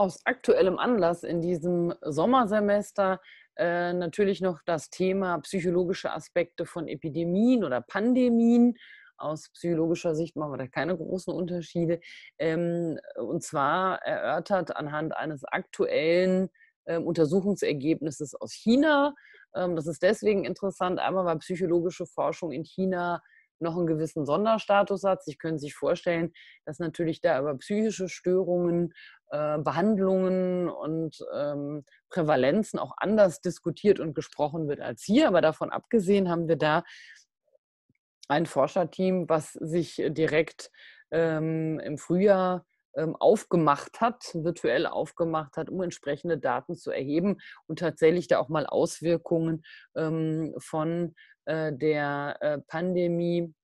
aus aktuellem Anlass in diesem Sommersemester äh, natürlich noch das Thema psychologische Aspekte von Epidemien oder Pandemien. Aus psychologischer Sicht machen wir da keine großen Unterschiede. Ähm, und zwar erörtert anhand eines aktuellen ähm, Untersuchungsergebnisses aus China. Ähm, das ist deswegen interessant, einmal weil psychologische Forschung in China noch einen gewissen Sonderstatus hat. Sie können sich vorstellen, dass natürlich da über psychische Störungen äh, Behandlungen und ähm, Prävalenzen auch anders diskutiert und gesprochen wird als hier. Aber davon abgesehen haben wir da ein Forscherteam, was sich direkt ähm, im Frühjahr ähm, aufgemacht hat, virtuell aufgemacht hat, um entsprechende Daten zu erheben und tatsächlich da auch mal Auswirkungen ähm, von äh, der äh, Pandemie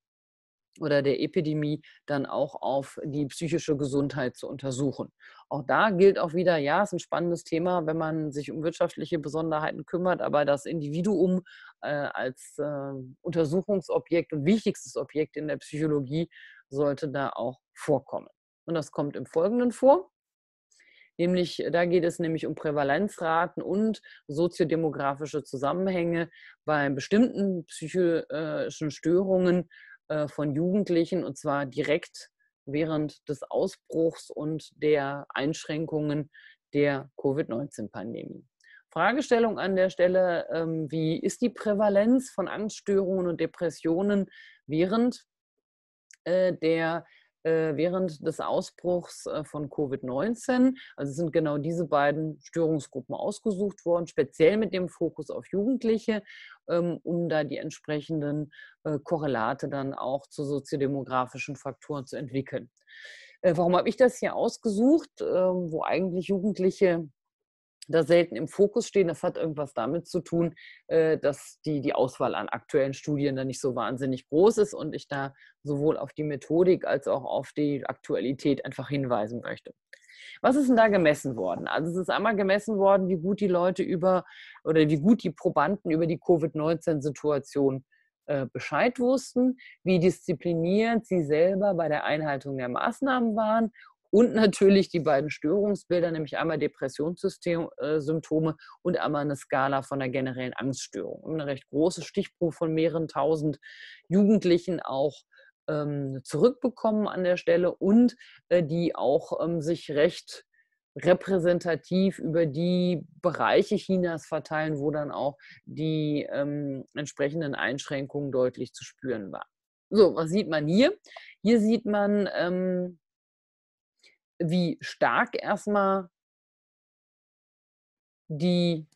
oder der Epidemie dann auch auf die psychische Gesundheit zu untersuchen. Auch da gilt auch wieder, ja, es ist ein spannendes Thema, wenn man sich um wirtschaftliche Besonderheiten kümmert, aber das Individuum äh, als äh, Untersuchungsobjekt und wichtigstes Objekt in der Psychologie sollte da auch vorkommen. Und das kommt im Folgenden vor. Nämlich, äh, da geht es nämlich um Prävalenzraten und soziodemografische Zusammenhänge. Bei bestimmten psychischen Störungen äh, von Jugendlichen und zwar direkt während des Ausbruchs und der Einschränkungen der Covid-19-Pandemie. Fragestellung an der Stelle, ähm, wie ist die Prävalenz von Angststörungen und Depressionen während äh, der äh, während des Ausbruchs äh, von Covid-19. Also sind genau diese beiden Störungsgruppen ausgesucht worden, speziell mit dem Fokus auf Jugendliche, ähm, um da die entsprechenden äh, Korrelate dann auch zu soziodemografischen Faktoren zu entwickeln. Warum habe ich das hier ausgesucht, ähm, wo eigentlich Jugendliche da selten im Fokus stehen. Das hat irgendwas damit zu tun, äh, dass die, die Auswahl an aktuellen Studien da nicht so wahnsinnig groß ist und ich da sowohl auf die Methodik als auch auf die Aktualität einfach hinweisen möchte. Was ist denn da gemessen worden? Also es ist einmal gemessen worden, wie gut die Leute über oder wie gut die Probanden über die Covid-19-Situation äh, Bescheid wussten, wie diszipliniert sie selber bei der Einhaltung der Maßnahmen waren und natürlich die beiden Störungsbilder, nämlich einmal Depressionssymptome äh, und einmal eine Skala von der generellen Angststörung. Eine recht große Stichprobe von mehreren tausend Jugendlichen auch ähm, zurückbekommen an der Stelle und äh, die auch ähm, sich recht repräsentativ über die Bereiche Chinas verteilen, wo dann auch die ähm, entsprechenden Einschränkungen deutlich zu spüren waren. So, was sieht man hier? Hier sieht man ähm, wie stark erstmal die,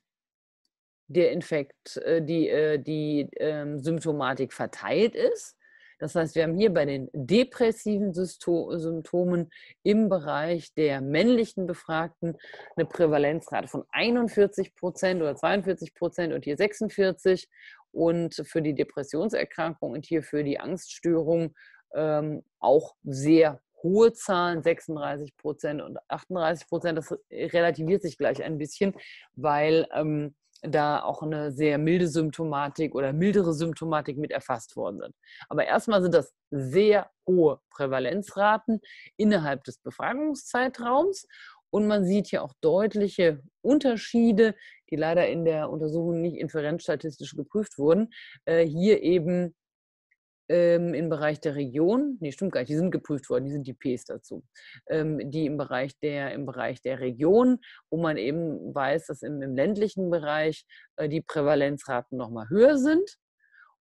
der Infekt, äh, die, äh, die ähm, Symptomatik verteilt ist. Das heißt, wir haben hier bei den depressiven Symptomen im Bereich der männlichen Befragten eine Prävalenzrate von 41 Prozent oder 42 Prozent und hier 46 und für die Depressionserkrankung und hier für die Angststörung ähm, auch sehr hohe Zahlen, 36 Prozent und 38 Prozent. Das relativiert sich gleich ein bisschen, weil ähm, da auch eine sehr milde Symptomatik oder mildere Symptomatik mit erfasst worden sind. Aber erstmal sind das sehr hohe Prävalenzraten innerhalb des Befragungszeitraums. Und man sieht hier auch deutliche Unterschiede, die leider in der Untersuchung nicht inferenzstatistisch geprüft wurden. Äh, hier eben ähm, im Bereich der Region, nee, stimmt gar nicht, die sind geprüft worden, die sind die Ps dazu, ähm, die im Bereich, der, im Bereich der Region, wo man eben weiß, dass im, im ländlichen Bereich äh, die Prävalenzraten nochmal höher sind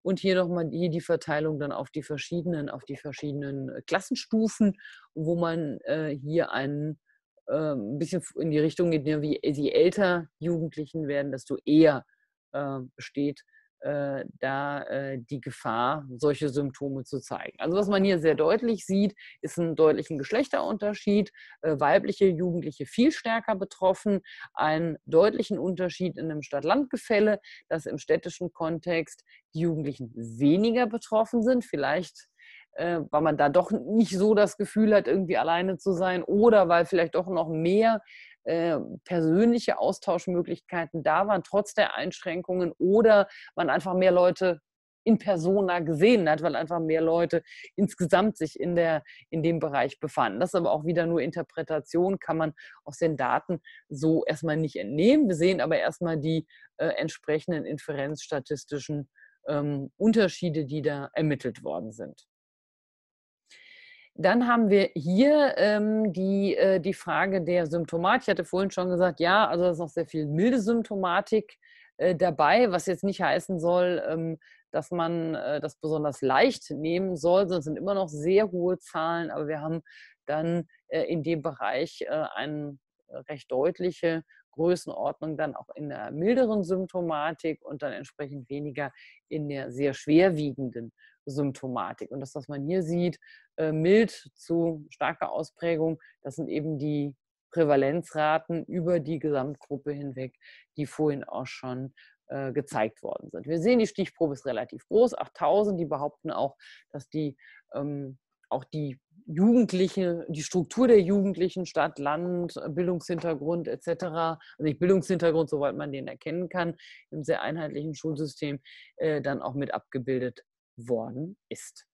und hier nochmal hier die Verteilung dann auf die verschiedenen, auf die verschiedenen äh, Klassenstufen, wo man äh, hier einen äh, ein ähm, bisschen in die Richtung geht, ne, wie je älter Jugendlichen werden, desto eher äh, besteht äh, da äh, die Gefahr, solche Symptome zu zeigen. Also was man hier sehr deutlich sieht, ist einen deutlichen Geschlechterunterschied. Äh, weibliche Jugendliche viel stärker betroffen, einen deutlichen Unterschied in einem Stadt-Land-Gefälle, dass im städtischen Kontext die Jugendlichen weniger betroffen sind. Vielleicht äh, weil man da doch nicht so das Gefühl hat, irgendwie alleine zu sein oder weil vielleicht doch noch mehr äh, persönliche Austauschmöglichkeiten da waren, trotz der Einschränkungen, oder man einfach mehr Leute in persona gesehen hat, weil einfach mehr Leute insgesamt sich in, der, in dem Bereich befanden. Das ist aber auch wieder nur Interpretation, kann man aus den Daten so erstmal nicht entnehmen. Wir sehen aber erstmal die äh, entsprechenden inferenzstatistischen ähm, Unterschiede, die da ermittelt worden sind. Dann haben wir hier ähm, die, äh, die Frage der Symptomatik. Ich hatte vorhin schon gesagt, ja, also da ist noch sehr viel milde Symptomatik äh, dabei, was jetzt nicht heißen soll, ähm, dass man äh, das besonders leicht nehmen soll, sondern es sind immer noch sehr hohe Zahlen, aber wir haben dann äh, in dem Bereich äh, eine recht deutliche Größenordnung dann auch in der milderen Symptomatik und dann entsprechend weniger in der sehr schwerwiegenden Symptomatik. Und das, was man hier sieht, äh, mild zu starker Ausprägung, das sind eben die Prävalenzraten über die Gesamtgruppe hinweg, die vorhin auch schon äh, gezeigt worden sind. Wir sehen, die Stichprobe ist relativ groß, 8000, die behaupten auch, dass die ähm, auch die Jugendliche, die Struktur der Jugendlichen, Stadt, Land, Bildungshintergrund etc., also nicht Bildungshintergrund, soweit man den erkennen kann, im sehr einheitlichen Schulsystem äh, dann auch mit abgebildet worden ist.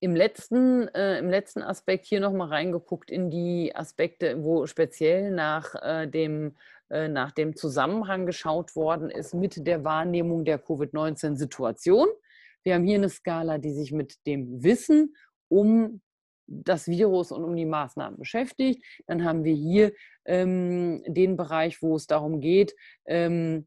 Im letzten, äh, Im letzten Aspekt hier nochmal reingeguckt in die Aspekte, wo speziell nach, äh, dem, äh, nach dem Zusammenhang geschaut worden ist mit der Wahrnehmung der Covid-19-Situation. Wir haben hier eine Skala, die sich mit dem Wissen um das Virus und um die Maßnahmen beschäftigt. Dann haben wir hier ähm, den Bereich, wo es darum geht, ähm,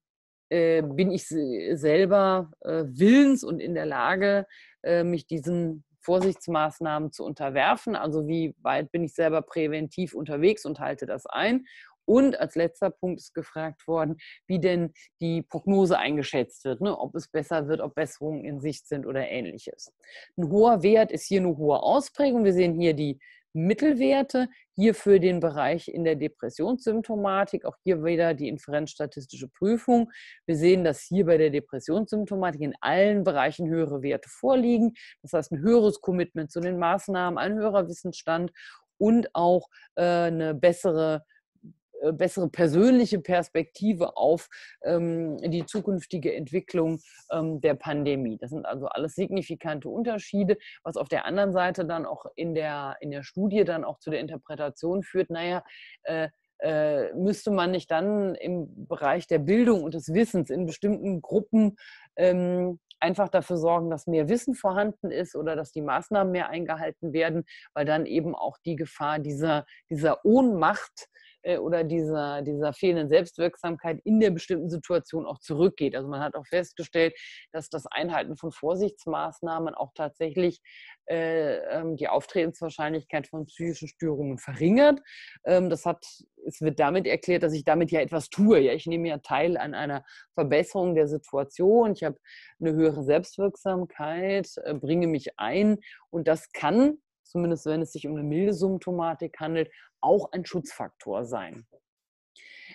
äh, bin ich selber äh, willens und in der Lage, äh, mich diesen Vorsichtsmaßnahmen zu unterwerfen? Also wie weit bin ich selber präventiv unterwegs und halte das ein? Und als letzter Punkt ist gefragt worden, wie denn die Prognose eingeschätzt wird, ne? ob es besser wird, ob Besserungen in Sicht sind oder ähnliches. Ein hoher Wert ist hier eine hohe Ausprägung. Wir sehen hier die Mittelwerte. Hier für den Bereich in der Depressionssymptomatik, auch hier wieder die inferenzstatistische Prüfung. Wir sehen, dass hier bei der Depressionssymptomatik in allen Bereichen höhere Werte vorliegen. Das heißt, ein höheres Commitment zu den Maßnahmen, ein höherer Wissensstand und auch äh, eine bessere äh, bessere persönliche Perspektive auf ähm, die zukünftige Entwicklung ähm, der Pandemie. Das sind also alles signifikante Unterschiede, was auf der anderen Seite dann auch in der, in der Studie dann auch zu der Interpretation führt, naja, äh, äh, müsste man nicht dann im Bereich der Bildung und des Wissens in bestimmten Gruppen ähm, einfach dafür sorgen, dass mehr Wissen vorhanden ist oder dass die Maßnahmen mehr eingehalten werden, weil dann eben auch die Gefahr dieser, dieser Ohnmacht äh, oder dieser, dieser fehlenden Selbstwirksamkeit in der bestimmten Situation auch zurückgeht. Also man hat auch festgestellt, dass das Einhalten von Vorsichtsmaßnahmen auch tatsächlich äh, ähm, die Auftretenswahrscheinlichkeit von psychischen Störungen verringert. Ähm, das hat, es wird damit erklärt, dass ich damit ja etwas tue. Ja, ich nehme ja teil an einer Verbesserung der Situation. Ich habe eine höhere Selbstwirksamkeit, äh, bringe mich ein und das kann zumindest wenn es sich um eine milde Symptomatik handelt, auch ein Schutzfaktor sein.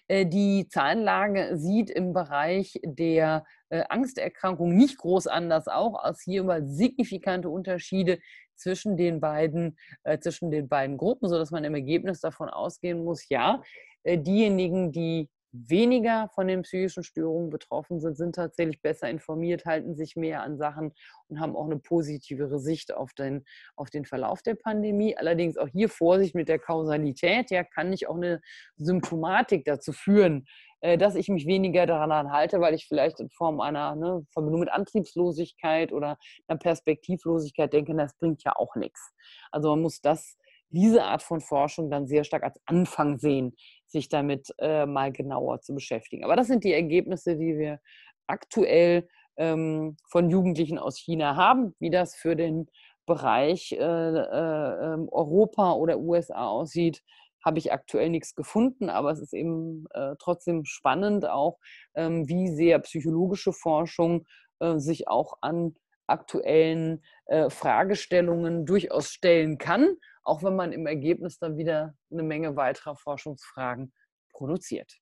Äh, die Zahlenlage sieht im Bereich der äh, Angsterkrankung nicht groß anders auch als hier über signifikante Unterschiede zwischen den beiden, äh, zwischen den beiden Gruppen, sodass man im Ergebnis davon ausgehen muss, ja, diejenigen, die weniger von den psychischen Störungen betroffen sind, sind tatsächlich besser informiert, halten sich mehr an Sachen und haben auch eine positivere Sicht auf den, auf den Verlauf der Pandemie. Allerdings auch hier Vorsicht mit der Kausalität. Ja, kann nicht auch eine Symptomatik dazu führen, äh, dass ich mich weniger daran halte, weil ich vielleicht in Form einer ne, Verbindung mit Antriebslosigkeit oder einer Perspektivlosigkeit denke, das bringt ja auch nichts. Also man muss das diese Art von Forschung dann sehr stark als Anfang sehen sich damit äh, mal genauer zu beschäftigen. Aber das sind die Ergebnisse, die wir aktuell ähm, von Jugendlichen aus China haben, wie das für den Bereich äh, äh, ähm, Europa oder USA aussieht, habe ich aktuell nichts gefunden, aber es ist eben äh, trotzdem spannend auch, ähm, wie sehr psychologische Forschung äh, sich auch an aktuellen äh, Fragestellungen durchaus stellen kann auch wenn man im Ergebnis dann wieder eine Menge weiterer Forschungsfragen produziert.